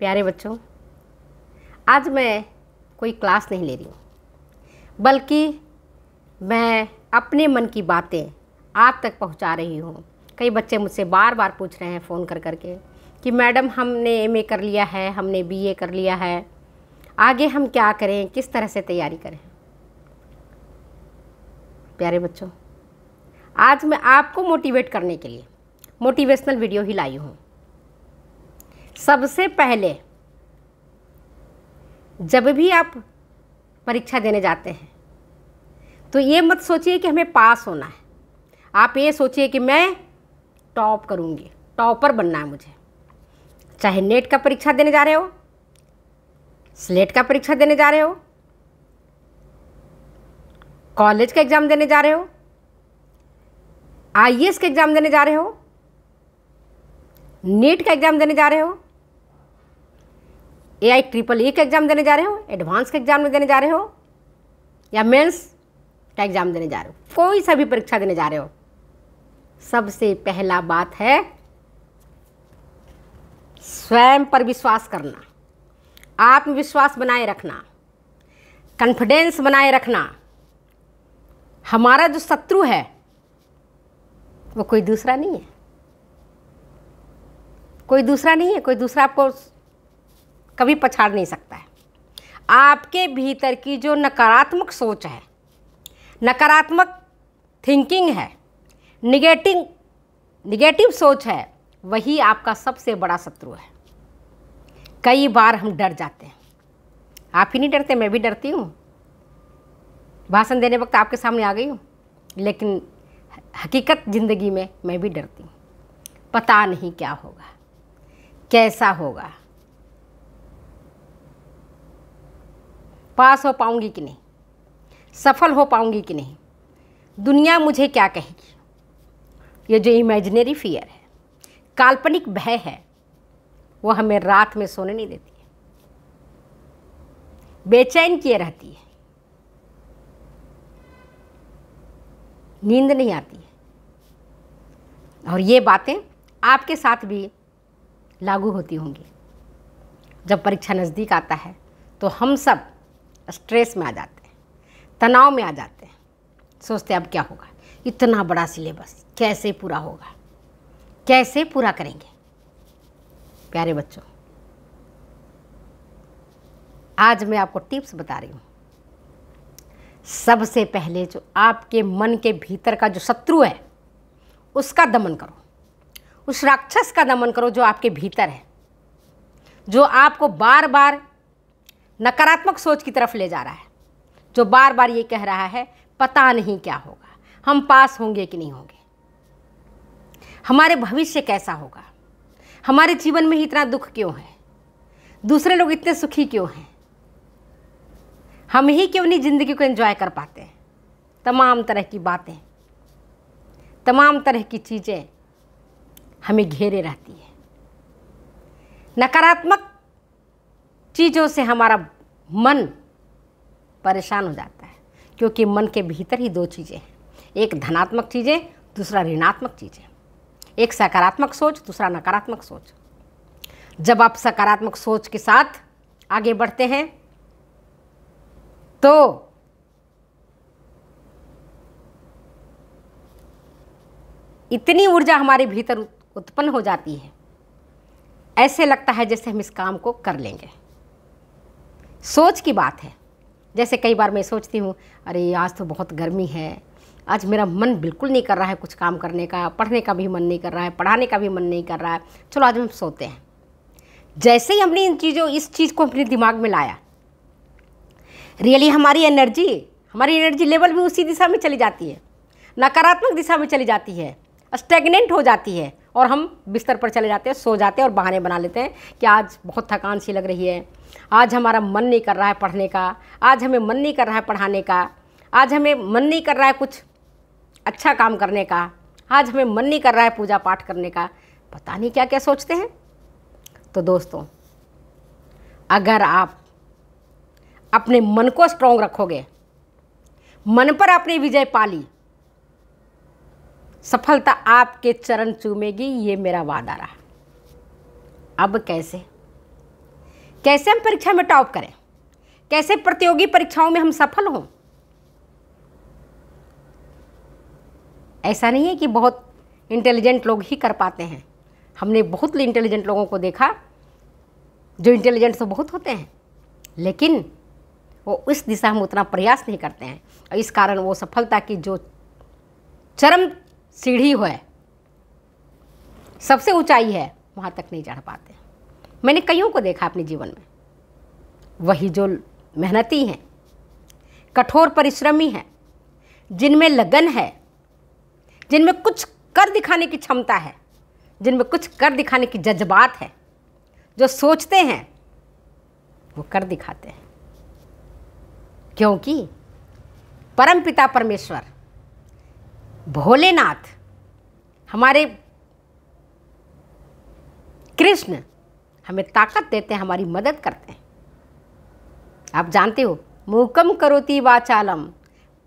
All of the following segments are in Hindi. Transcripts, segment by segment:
प्यारे बच्चों आज मैं कोई क्लास नहीं ले रही हूँ बल्कि मैं अपने मन की बातें आप तक पहुँचा रही हूँ कई बच्चे मुझसे बार बार पूछ रहे हैं फ़ोन कर कर के कि मैडम हमने एम कर लिया है हमने बी कर लिया है आगे हम क्या करें किस तरह से तैयारी करें प्यारे बच्चों आज मैं आपको मोटिवेट करने के लिए मोटिवेशनल वीडियो ही लाई हूँ सबसे पहले जब भी आप परीक्षा देने जाते हैं तो ये मत सोचिए कि हमें पास होना है आप ये सोचिए कि मैं टॉप करूँगी टॉपर बनना है मुझे चाहे नेट का परीक्षा देने जा रहे हो स्लेट का परीक्षा देने जा रहे हो कॉलेज का एग्ज़ाम देने जा रहे हो आई का एग्ज़ाम देने जा रहे हो नीट का एग्ज़ाम देने जा रहे हो ए आई ट्रिपल ई का एग्ज़ाम देने जा रहे हो एडवांस का एग्ज़ाम देने जा रहे हो या मेंस का एग्ज़ाम देने जा रहे हो कोई सा भी परीक्षा देने जा रहे हो सबसे पहला बात है स्वयं पर विश्वास करना आत्मविश्वास बनाए रखना कॉन्फिडेंस बनाए रखना हमारा जो शत्रु है वो कोई दूसरा नहीं है कोई दूसरा नहीं है कोई दूसरा आपको कभी पछाड़ नहीं सकता है आपके भीतर की जो नकारात्मक सोच है नकारात्मक थिंकिंग है निगेटिव निगेटिव सोच है वही आपका सबसे बड़ा शत्रु है कई बार हम डर जाते हैं आप ही नहीं डरते मैं भी डरती हूँ भाषण देने वक्त आपके सामने आ गई हूँ लेकिन हकीकत ज़िंदगी में मैं भी डरती हूँ पता नहीं क्या होगा कैसा होगा पास हो पाऊंगी कि नहीं सफल हो पाऊंगी कि नहीं दुनिया मुझे क्या कहेगी ये जो इमेजिनरी फियर है काल्पनिक भय है वो हमें रात में सोने नहीं देती है बेचैन किए रहती है नींद नहीं आती है और ये बातें आपके साथ भी लागू होती होंगी जब परीक्षा नज़दीक आता है तो हम सब स्ट्रेस में आ जाते हैं तनाव में आ जाते हैं सोचते अब क्या होगा इतना बड़ा सिलेबस कैसे पूरा होगा कैसे पूरा करेंगे प्यारे बच्चों आज मैं आपको टिप्स बता रही हूँ सबसे पहले जो आपके मन के भीतर का जो शत्रु है उसका दमन करो उस राक्षस का दमन करो जो आपके भीतर है जो आपको बार बार नकारात्मक सोच की तरफ ले जा रहा है जो बार बार ये कह रहा है पता नहीं क्या होगा हम पास होंगे कि नहीं होंगे हमारे भविष्य कैसा होगा हमारे जीवन में ही इतना दुख क्यों है दूसरे लोग इतने सुखी क्यों हैं हम ही क्यों नहीं ज़िंदगी को एंजॉय कर पाते हैं तमाम तरह की बातें तमाम तरह की चीज़ें हमें घेरे रहती है नकारात्मक चीज़ों से हमारा मन परेशान हो जाता है क्योंकि मन के भीतर ही दो चीज़ें हैं एक धनात्मक चीज़ें दूसरा ऋणात्मक चीज़ें एक सकारात्मक सोच दूसरा नकारात्मक सोच जब आप सकारात्मक सोच के साथ आगे बढ़ते हैं तो इतनी ऊर्जा हमारे भीतर उत्पन्न हो जाती है ऐसे लगता है जैसे हम इस काम को कर लेंगे सोच की बात है जैसे कई बार मैं सोचती हूँ अरे आज तो बहुत गर्मी है आज मेरा मन बिल्कुल नहीं कर रहा है कुछ काम करने का पढ़ने का भी मन नहीं कर रहा है पढ़ाने का भी मन नहीं कर रहा है चलो आज हम सोते हैं जैसे ही हमने इन चीज़ों इस चीज़ को अपने दिमाग में लाया रियली हमारी एनर्जी हमारी एनर्जी लेवल भी उसी दिशा में चली जाती है नकारात्मक दिशा में चली जाती है स्टेगनेंट हो जाती है और हम बिस्तर पर चले जाते हैं सो जाते हैं और बहाने बना लेते हैं कि आज बहुत थकान सी लग रही है आज हमारा मन नहीं कर रहा है पढ़ने का आज हमें मन नहीं कर रहा है पढ़ाने का आज हमें मन नहीं कर रहा है कुछ अच्छा काम करने का आज हमें मन नहीं कर रहा है पूजा पाठ करने का पता नहीं क्या क्या सोचते हैं तो दोस्तों अगर आप अपने मन को स्ट्रांग रखोगे मन पर अपनी विजय पाली सफलता आपके चरण चूमेगी ये मेरा वादा रहा अब कैसे कैसे हम परीक्षा में टॉप करें कैसे प्रतियोगी परीक्षाओं में हम सफल हों ऐसा नहीं है कि बहुत इंटेलिजेंट लोग ही कर पाते हैं हमने बहुत इंटेलिजेंट लोगों को देखा जो इंटेलिजेंट तो बहुत होते हैं लेकिन वो इस दिशा में उतना प्रयास नहीं करते हैं और इस कारण वो सफलता की जो चरम सीढ़ी है सबसे ऊंचाई है वहाँ तक नहीं चढ़ पाते मैंने कईयों को देखा अपने जीवन में वही जो मेहनती हैं कठोर परिश्रमी हैं जिनमें लगन है जिनमें कुछ कर दिखाने की क्षमता है जिनमें कुछ कर दिखाने की जज्बात है जो सोचते हैं वो कर दिखाते हैं क्योंकि परमपिता परमेश्वर भोलेनाथ हमारे कृष्ण हमें ताकत देते हैं हमारी मदद करते हैं आप जानते हो मूकम करोति वाचालम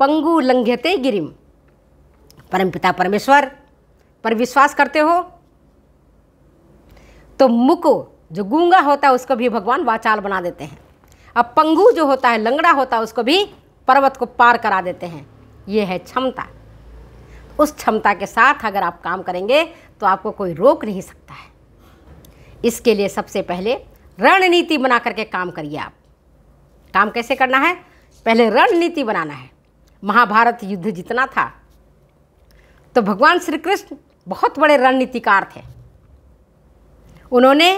पंगु लंघ्यते गिरिम परमपिता परमेश्वर पर विश्वास करते हो तो मुको जो गूंगा होता है उसको भी भगवान वाचाल बना देते हैं अब पंगु जो होता है लंगड़ा होता है उसको भी पर्वत को पार करा देते हैं यह है क्षमता उस क्षमता के साथ अगर आप काम करेंगे तो आपको कोई रोक नहीं सकता है इसके लिए सबसे पहले रणनीति बना करके काम करिए आप काम कैसे करना है पहले रणनीति बनाना है महाभारत युद्ध जितना था तो भगवान श्री कृष्ण बहुत बड़े रणनीतिकार थे उन्होंने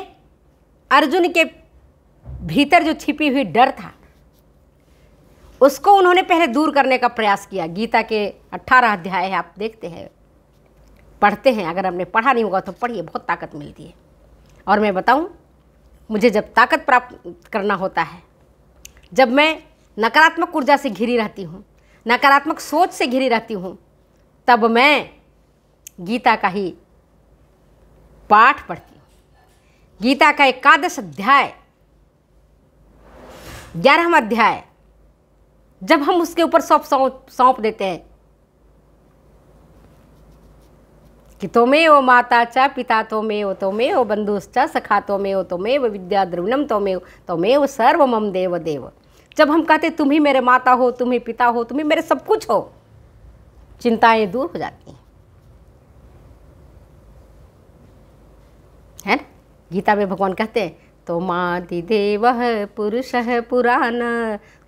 अर्जुन के भीतर जो छिपी हुई डर था उसको उन्होंने पहले दूर करने का प्रयास किया गीता के अट्ठारह अध्याय है आप देखते हैं पढ़ते हैं अगर हमने पढ़ा नहीं होगा तो पढ़िए बहुत ताकत मिलती है और मैं बताऊं मुझे जब ताकत प्राप्त करना होता है जब मैं नकारात्मक ऊर्जा से घिरी रहती हूँ नकारात्मक सोच से घिरी रहती हूँ तब मैं गीता का ही पाठ पढ़ती हूँ गीता का एकादश अध्याय ग्यारहवा अध्याय जब हम उसके ऊपर सब सौंप देते हैं कि तोमे ओ माता च पिता तो तोमे ओ मे ओ बंधुश्च सखा तो तोमे ओ मे वो विद्या द्रविणम तो मे वो सर्व मम देव देव जब हम कहते तुम ही मेरे माता हो तुम ही पिता हो तुम ही मेरे सब कुछ हो चिंताएं दूर हो जाती हैं है ना गीता में भगवान कहते हैं तो माति देव पुरुष पुराण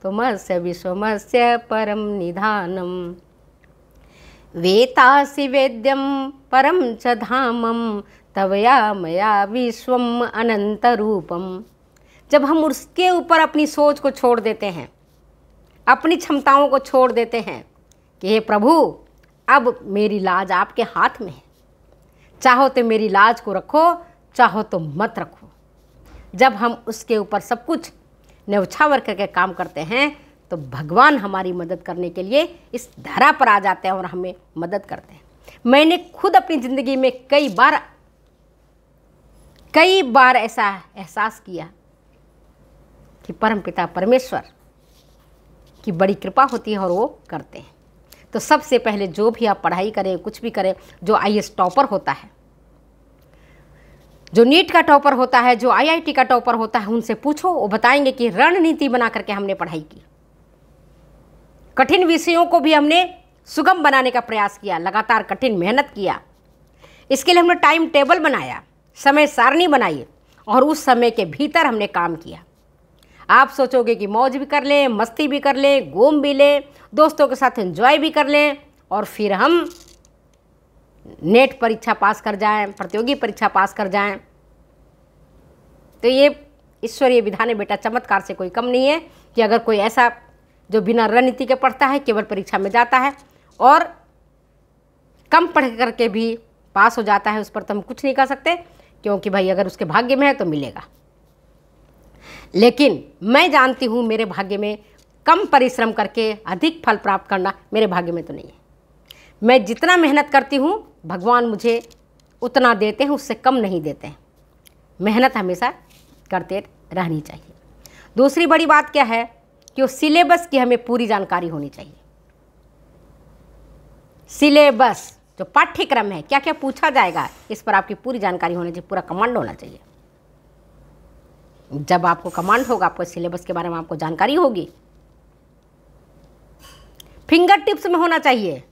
त्वमस्य विश्वमस्य परं निधानम् वेतासि वेद्यं परं च धामं तवया मया विश्व अनंत रूपम जब हम उसके ऊपर अपनी सोच को छोड़ देते हैं अपनी क्षमताओं को छोड़ देते हैं कि हे प्रभु अब मेरी लाज आपके हाथ में है चाहो तो मेरी लाज को रखो चाहो तो मत रखो जब हम उसके ऊपर सब कुछ न्यौछावर करके काम करते हैं तो भगवान हमारी मदद करने के लिए इस धरा पर आ जाते हैं और हमें मदद करते हैं मैंने खुद अपनी ज़िंदगी में कई बार कई बार ऐसा एहसास किया कि परमपिता परमेश्वर की बड़ी कृपा होती है और वो करते हैं तो सबसे पहले जो भी आप पढ़ाई करें कुछ भी करें जो आई टॉपर होता है जो नीट का टॉपर होता है जो आईआईटी का टॉपर होता है उनसे पूछो वो बताएंगे कि रणनीति बना करके हमने पढ़ाई की कठिन विषयों को भी हमने सुगम बनाने का प्रयास किया लगातार कठिन मेहनत किया इसके लिए हमने टाइम टेबल बनाया समय सारणी बनाई और उस समय के भीतर हमने काम किया आप सोचोगे कि मौज भी कर लें मस्ती भी कर लें घूम भी लें दोस्तों के साथ एंजॉय भी कर लें और फिर हम नेट परीक्षा पास कर जाएं प्रतियोगी परीक्षा पास कर जाएं तो ये ईश्वरीय विधान है बेटा चमत्कार से कोई कम नहीं है कि अगर कोई ऐसा जो बिना रणनीति के पढ़ता है केवल परीक्षा में जाता है और कम पढ़ करके भी पास हो जाता है उस पर तो हम कुछ नहीं कर सकते क्योंकि भाई अगर उसके भाग्य में है तो मिलेगा लेकिन मैं जानती हूँ मेरे भाग्य में कम परिश्रम करके अधिक फल प्राप्त करना मेरे भाग्य में तो नहीं है मैं जितना मेहनत करती हूँ भगवान मुझे उतना देते हैं उससे कम नहीं देते हैं मेहनत हमेशा करते रहनी चाहिए दूसरी बड़ी बात क्या है कि वो सिलेबस की हमें पूरी जानकारी होनी चाहिए सिलेबस जो पाठ्यक्रम है क्या क्या पूछा जाएगा इस पर आपकी पूरी जानकारी होनी चाहिए पूरा कमांड होना चाहिए जब आपको कमांड होगा आपको सिलेबस के बारे में आपको जानकारी होगी फिंगर टिप्स में होना चाहिए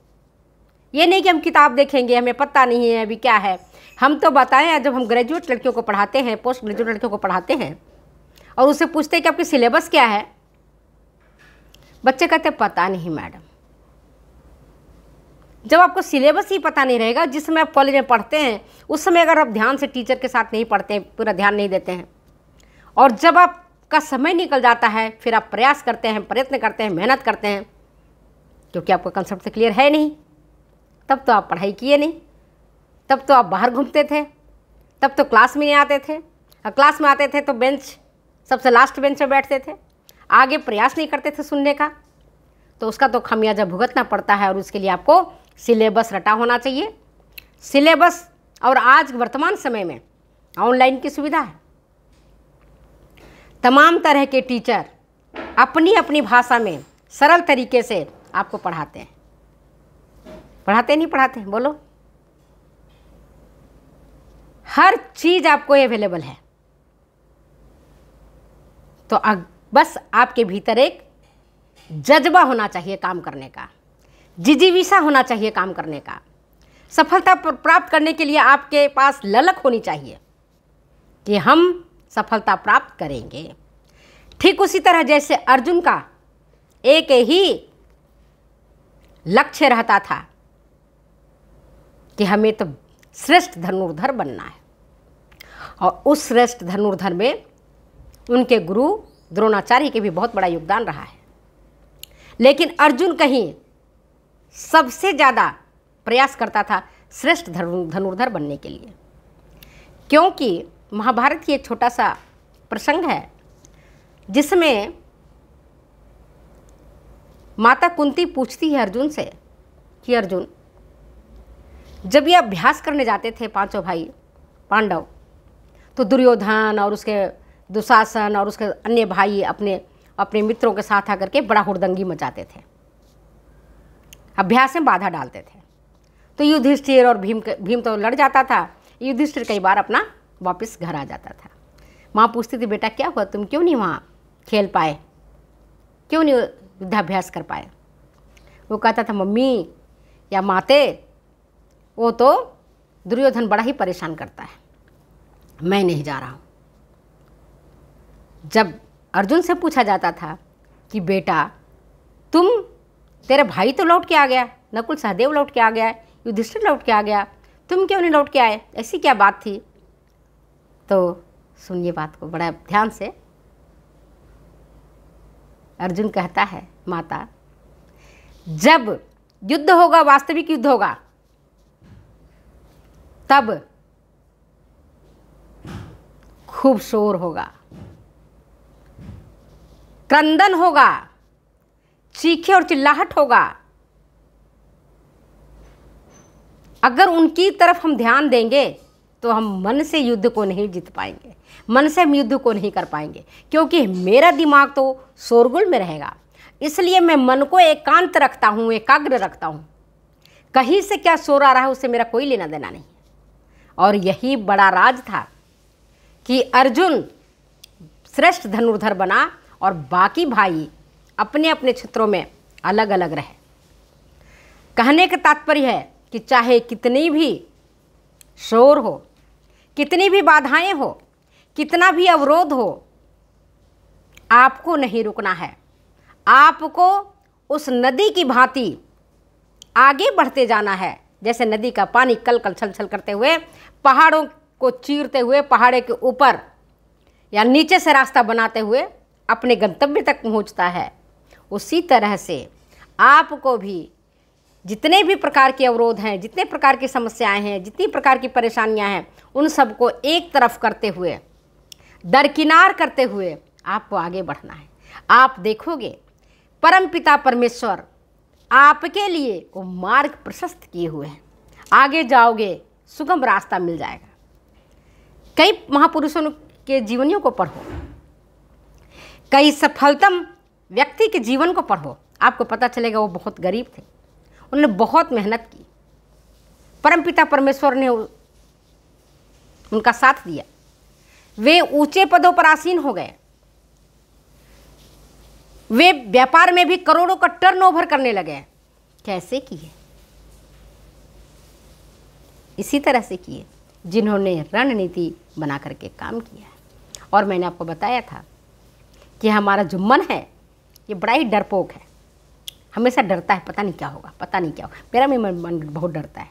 ये नहीं कि हम किताब देखेंगे हमें पता नहीं है अभी क्या है हम तो बताएं जब हम ग्रेजुएट लड़कियों को पढ़ाते हैं पोस्ट ग्रेजुएट लड़कियों को पढ़ाते हैं और उससे पूछते हैं कि आपकी सिलेबस क्या है बच्चे कहते पता नहीं मैडम जब आपको सिलेबस ही पता नहीं रहेगा जिस समय आप कॉलेज में पढ़ते हैं उस समय अगर आप ध्यान से टीचर के साथ नहीं पढ़ते हैं पूरा ध्यान नहीं देते हैं और जब आपका समय निकल जाता है फिर आप प्रयास करते हैं प्रयत्न करते हैं मेहनत करते हैं तो क्योंकि आपका कंसेप्ट तो क्लियर है नहीं तब तो आप पढ़ाई किए नहीं तब तो आप बाहर घूमते थे तब तो क्लास में नहीं आते थे और क्लास में आते थे तो बेंच सबसे लास्ट बेंच में बैठते थे आगे प्रयास नहीं करते थे सुनने का तो उसका तो खमियाजा भुगतना पड़ता है और उसके लिए आपको सिलेबस रटा होना चाहिए सिलेबस और आज वर्तमान समय में ऑनलाइन की सुविधा है तमाम तरह के टीचर अपनी अपनी भाषा में सरल तरीके से आपको पढ़ाते हैं पढ़ाते नहीं पढ़ाते बोलो हर चीज़ आपको अवेलेबल है तो अग, बस आपके भीतर एक जज्बा होना चाहिए काम करने का जिजीविसा होना चाहिए काम करने का सफलता प्राप्त करने के लिए आपके पास ललक होनी चाहिए कि हम सफलता प्राप्त करेंगे ठीक उसी तरह जैसे अर्जुन का एक ही लक्ष्य रहता था कि हमें तो श्रेष्ठ धनुर्धर बनना है और उस श्रेष्ठ धनुर्धर में उनके गुरु द्रोणाचार्य के भी बहुत बड़ा योगदान रहा है लेकिन अर्जुन कहीं सबसे ज़्यादा प्रयास करता था श्रेष्ठ धनुर्धर बनने के लिए क्योंकि महाभारत की एक छोटा सा प्रसंग है जिसमें माता कुंती पूछती है अर्जुन से कि अर्जुन जब ये अभ्यास करने जाते थे पांचों भाई पांडव तो दुर्योधन और उसके दुशासन और उसके अन्य भाई अपने अपने मित्रों के साथ आकर के बड़ा हुड़दंगी मचाते थे अभ्यास में बाधा डालते थे तो युधिष्ठिर और भीम भीम तो लड़ जाता था युधिष्ठिर कई बार अपना वापस घर आ जाता था माँ पूछती थी बेटा क्या हुआ तुम क्यों नहीं वहाँ खेल पाए क्यों नहीं युद्धाभ्यास कर पाए वो कहता था मम्मी या माते वो तो दुर्योधन बड़ा ही परेशान करता है मैं नहीं जा रहा हूँ जब अर्जुन से पूछा जाता था कि बेटा तुम तेरा भाई तो लौट के आ गया नकुल सहदेव लौट के आ गया युधिष्ठिर लौट के आ गया तुम क्यों नहीं लौट के आए ऐसी क्या बात थी तो सुनिए बात को बड़ा ध्यान से अर्जुन कहता है माता जब युद्ध होगा वास्तविक युद्ध होगा तब खूब शोर होगा क्रंदन होगा चीखे और चिल्लाहट होगा अगर उनकी तरफ हम ध्यान देंगे तो हम मन से युद्ध को नहीं जीत पाएंगे मन से हम युद्ध को नहीं कर पाएंगे क्योंकि मेरा दिमाग तो शोरगुल में रहेगा इसलिए मैं मन को एकांत रखता हूँ एकाग्र रखता हूँ कहीं से क्या शोर आ रहा है उससे मेरा कोई लेना देना नहीं और यही बड़ा राज था कि अर्जुन श्रेष्ठ धनुर्धर बना और बाकी भाई अपने अपने क्षेत्रों में अलग अलग रहे कहने का तात्पर्य है कि चाहे कितनी भी शोर हो कितनी भी बाधाएं हो कितना भी अवरोध हो आपको नहीं रुकना है आपको उस नदी की भांति आगे बढ़ते जाना है जैसे नदी का पानी कल कल छल छल करते हुए पहाड़ों को चीरते हुए पहाड़े के ऊपर या नीचे से रास्ता बनाते हुए अपने गंतव्य तक पहुंचता है उसी तरह से आपको भी जितने भी प्रकार के अवरोध हैं जितने प्रकार की समस्याएं हैं जितनी प्रकार की परेशानियां हैं उन सबको एक तरफ करते हुए दरकिनार करते हुए आपको आगे बढ़ना है आप देखोगे परमपिता परमेश्वर आपके लिए वो मार्ग प्रशस्त किए हुए हैं आगे जाओगे सुगम रास्ता मिल जाएगा कई महापुरुषों के जीवनियों को पढ़ो कई सफलतम व्यक्ति के जीवन को पढ़ो आपको पता चलेगा वो बहुत गरीब थे उन्होंने बहुत मेहनत की परमपिता परमेश्वर ने उनका साथ दिया वे ऊंचे पदों पर आसीन हो गए वे व्यापार में भी करोड़ों का टर्नओवर करने लगे हैं कैसे किए इसी तरह से किए जिन्होंने रणनीति बना करके काम किया है और मैंने आपको बताया था कि हमारा जो मन है ये बड़ा ही डरपोक है हमेशा डरता है पता नहीं क्या होगा पता नहीं क्या होगा मेरा भी मन बहुत डरता है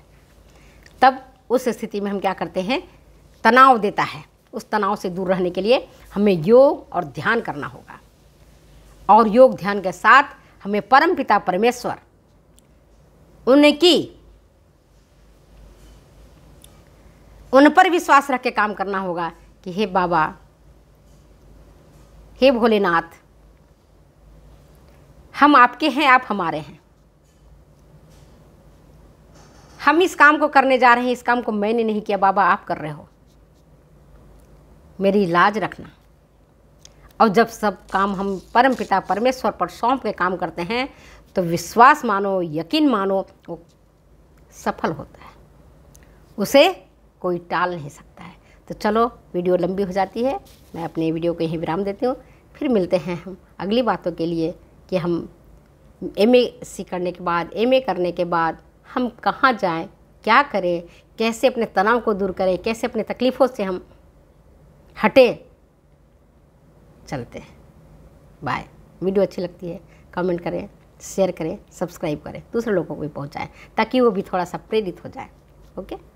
तब उस स्थिति में हम क्या करते हैं तनाव देता है उस तनाव से दूर रहने के लिए हमें योग और ध्यान करना होगा और योग ध्यान के साथ हमें परम पिता परमेश्वर उनकी उन पर विश्वास रख के काम करना होगा कि हे बाबा हे भोलेनाथ हम आपके हैं आप हमारे हैं हम इस काम को करने जा रहे हैं इस काम को मैंने नहीं किया बाबा आप कर रहे हो मेरी लाज रखना और जब सब काम हम परम पिता परमेश्वर पर सौंप के काम करते हैं तो विश्वास मानो यकीन मानो वो सफल होता है उसे कोई टाल नहीं सकता है तो चलो वीडियो लंबी हो जाती है मैं अपने वीडियो को यहीं विराम देती हूँ फिर मिलते हैं हम अगली बातों के लिए कि हम एम सी करने के बाद एम करने के बाद हम कहाँ जाएँ क्या करें कैसे अपने तनाव को दूर करें कैसे अपने तकलीफ़ों से हम हटें चलते हैं बाय वीडियो अच्छी लगती है कमेंट करें शेयर करें सब्सक्राइब करें दूसरे लोगों को भी पहुँचाएँ ताकि वो भी थोड़ा सा प्रेरित हो जाए ओके